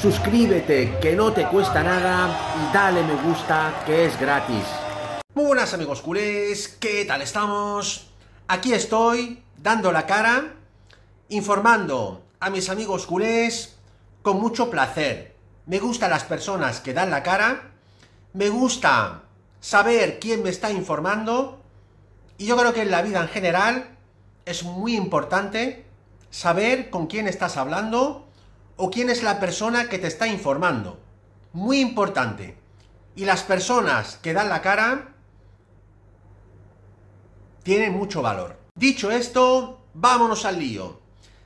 suscríbete que no te cuesta nada y dale me gusta que es gratis. Muy buenas amigos culés, ¿qué tal estamos? Aquí estoy dando la cara, informando a mis amigos culés con mucho placer. Me gustan las personas que dan la cara, me gusta saber quién me está informando y yo creo que en la vida en general es muy importante saber con quién estás hablando o quién es la persona que te está informando. Muy importante. Y las personas que dan la cara tienen mucho valor. Dicho esto, vámonos al lío.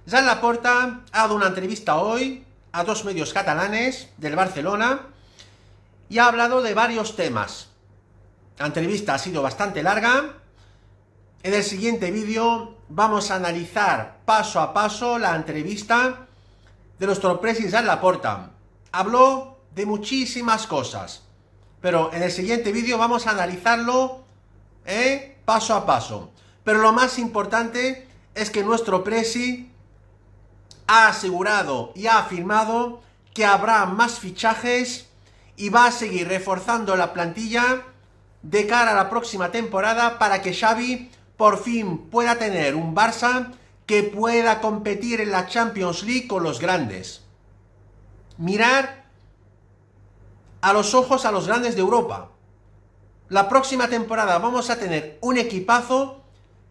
Jean Laporta ha dado una entrevista hoy a dos medios catalanes del Barcelona y ha hablado de varios temas. La entrevista ha sido bastante larga. En el siguiente vídeo vamos a analizar paso a paso la entrevista de nuestro la Laporta. Habló de muchísimas cosas, pero en el siguiente vídeo vamos a analizarlo eh, paso a paso. Pero lo más importante es que nuestro presi ha asegurado y ha afirmado que habrá más fichajes y va a seguir reforzando la plantilla de cara a la próxima temporada para que Xavi por fin pueda tener un Barça que pueda competir en la Champions League con los grandes. Mirar a los ojos a los grandes de Europa. La próxima temporada vamos a tener un equipazo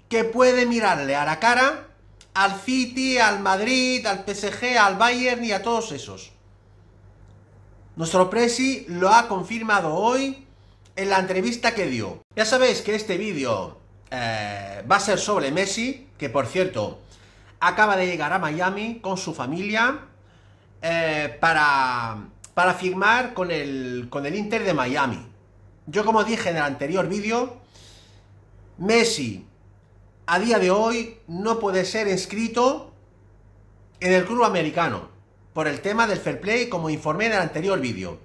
que puede mirarle a la cara al City, al Madrid, al PSG, al Bayern y a todos esos. Nuestro Presi lo ha confirmado hoy en la entrevista que dio. Ya sabéis que este vídeo eh, va a ser sobre Messi, que por cierto, acaba de llegar a Miami con su familia eh, para, firmar con el, con el Inter de Miami. Yo como dije en el anterior vídeo, Messi a día de hoy no puede ser inscrito en el club americano por el tema del fair play como informé en el anterior vídeo.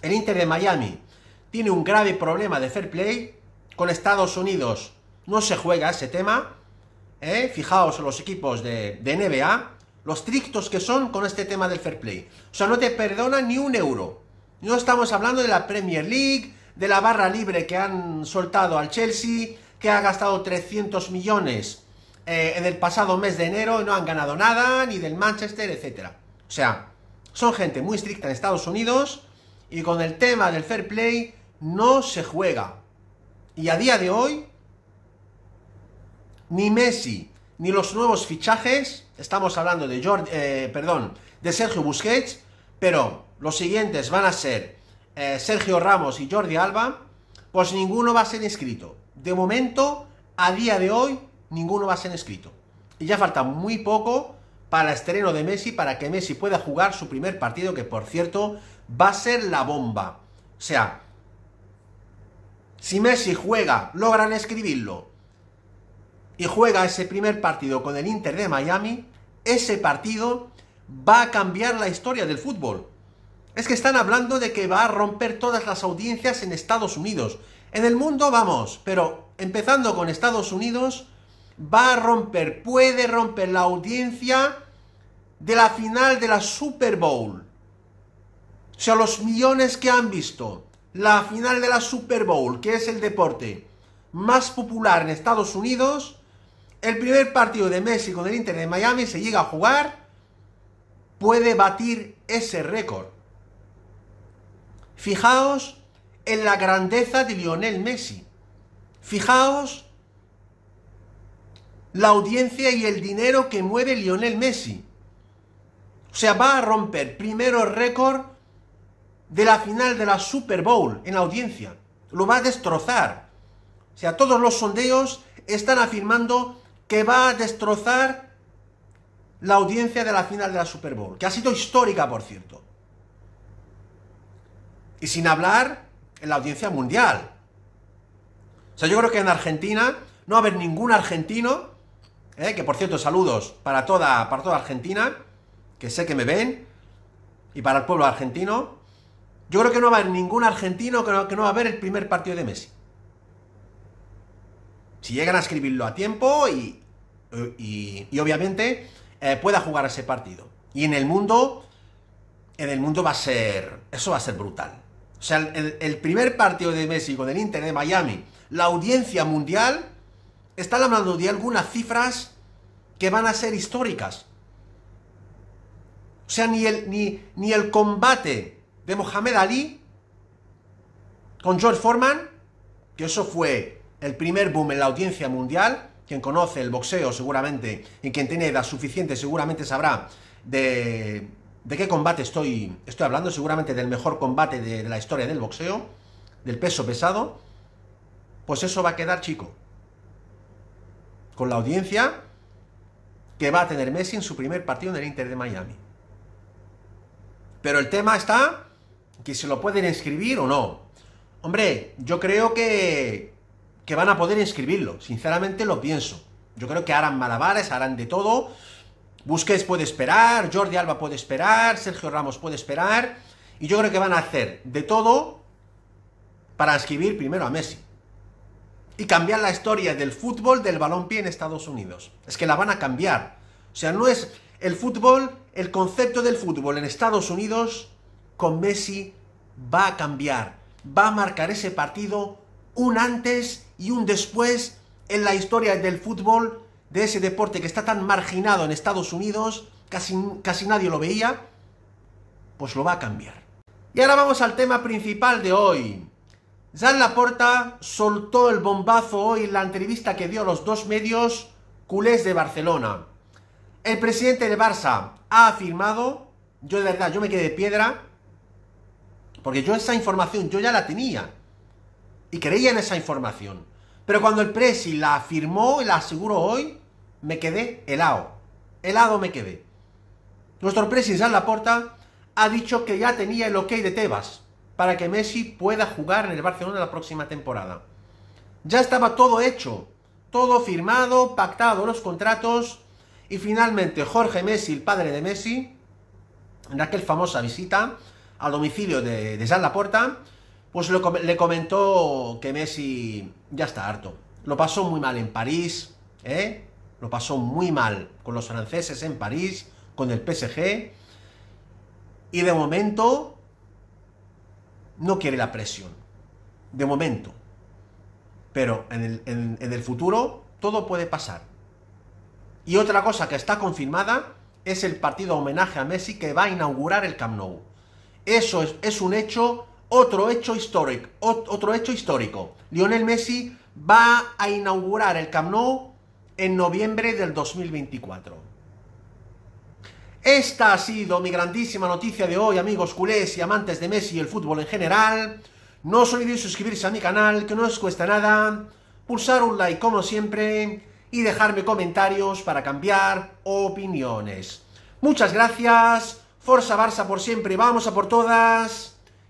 El Inter de Miami tiene un grave problema de fair play con Estados Unidos. No se juega ese tema ¿eh? Fijaos los equipos de, NBA, los estrictos que son con este tema del fair play. O sea, no te perdona ni un euro. No estamos hablando de la Premier League, de la barra libre que han soltado al Chelsea, que ha gastado 300 millones eh, en el pasado mes de enero y no han ganado nada, ni del Manchester, etc. O sea, son gente muy estricta en Estados Unidos y con el tema del fair play no se juega. Y a día de hoy ni Messi, ni los nuevos fichajes, estamos hablando de, eh, de Sergio Busquets, pero los siguientes van a ser eh, Sergio Ramos y Jordi Alba, pues ninguno va a ser inscrito. De momento, a día de hoy, ninguno va a ser inscrito. Y ya falta muy poco para el estreno de Messi, para que Messi pueda jugar su primer partido, que por cierto va a ser la bomba. O sea, si Messi juega, logran escribirlo y juega ese primer partido con el Inter de Miami, ese partido va a cambiar la historia del fútbol. Es que están hablando de que va a romper todas las audiencias en Estados Unidos. En el mundo vamos, pero empezando con Estados Unidos, va a romper, puede romper la audiencia de la final de la Super Bowl. O sea, los millones que han visto la final de la Super Bowl, que es el deporte más popular en Estados Unidos, el primer partido de Messi con el Inter de Miami se llega a jugar, puede batir ese récord. Fijaos en la grandeza de Lionel Messi. Fijaos la audiencia y el dinero que mueve Lionel Messi. O sea, va a romper primero el récord de la final de la Super Bowl en audiencia. Lo va a destrozar. O sea, todos los sondeos están afirmando que va a destrozar la audiencia de la final de la Super Bowl, que ha sido histórica, por cierto. Y sin hablar en la audiencia mundial. O sea, yo creo que en Argentina no va a haber ningún argentino, ¿eh? que por cierto, saludos para toda, para toda Argentina, que sé que me ven, y para el pueblo argentino. Yo creo que no va a haber ningún argentino que no, que no va a ver el primer partido de Messi si llegan a escribirlo a tiempo y, obviamente eh, pueda jugar ese partido. Y en el mundo, en el mundo va a ser, eso va a ser brutal. O sea, el, primer partido de México, del el Inter de Miami, la audiencia mundial, está hablando de algunas cifras que van a ser históricas. O sea, ni el, ni, ni el combate de Mohamed Ali con George Foreman, que eso fue el primer boom en la audiencia mundial. Quien conoce el boxeo seguramente y quien tiene edad suficiente seguramente sabrá de, qué combate estoy, estoy hablando. Seguramente del mejor combate de, la historia del boxeo, del peso pesado. Pues eso va a quedar, chico. Con la audiencia que va a tener Messi en su primer partido en el Inter de Miami. Pero el tema está que se lo pueden escribir o no. Hombre, yo creo que que van a poder inscribirlo. Sinceramente lo pienso. Yo creo que harán malabares, harán de todo. Busquets puede esperar, Jordi Alba puede esperar, Sergio Ramos puede esperar. Y yo creo que van a hacer de todo para inscribir primero a Messi. Y cambiar la historia del fútbol del pie en Estados Unidos. Es que la van a cambiar. O sea, no es el fútbol, el concepto del fútbol en Estados Unidos con Messi va a cambiar. Va a marcar ese partido un antes y un después en la historia del fútbol, de ese deporte que está tan marginado en Estados Unidos, casi, casi nadie lo veía, pues lo va a cambiar. Y ahora vamos al tema principal de hoy. Jean Laporta soltó el bombazo hoy en la entrevista que dio a los dos medios culés de Barcelona. El presidente de Barça ha afirmado, yo de verdad, yo me quedé de piedra, porque yo esa información yo ya la tenía y creía en esa información. Pero cuando el Presi la afirmó y la aseguró hoy, me quedé helado. Helado me quedé. Nuestro Presi la Laporta ha dicho que ya tenía el ok de Tebas para que Messi pueda jugar en el Barcelona la próxima temporada. Ya estaba todo hecho, todo firmado, pactado los contratos y finalmente Jorge Messi, el padre de Messi, en aquella famosa visita al domicilio de, de Laporta, pues le comentó que Messi ya está harto. Lo pasó muy mal en París, ¿eh? Lo pasó muy mal con los franceses en París, con el PSG. Y de momento no quiere la presión. De momento. Pero en el, futuro todo puede pasar. Y otra cosa que está confirmada es el partido homenaje a Messi que va a inaugurar el Camp Nou. Eso es un hecho otro hecho histórico, otro hecho histórico. Lionel Messi va a inaugurar el Camp Nou en noviembre del 2024. Esta ha sido mi grandísima noticia de hoy, amigos culés y amantes de Messi y el fútbol en general. No os olvidéis suscribirse a mi canal, que no os cuesta nada, pulsar un like como siempre y dejarme comentarios para cambiar opiniones. Muchas gracias, Forza Barça por siempre, vamos a por todas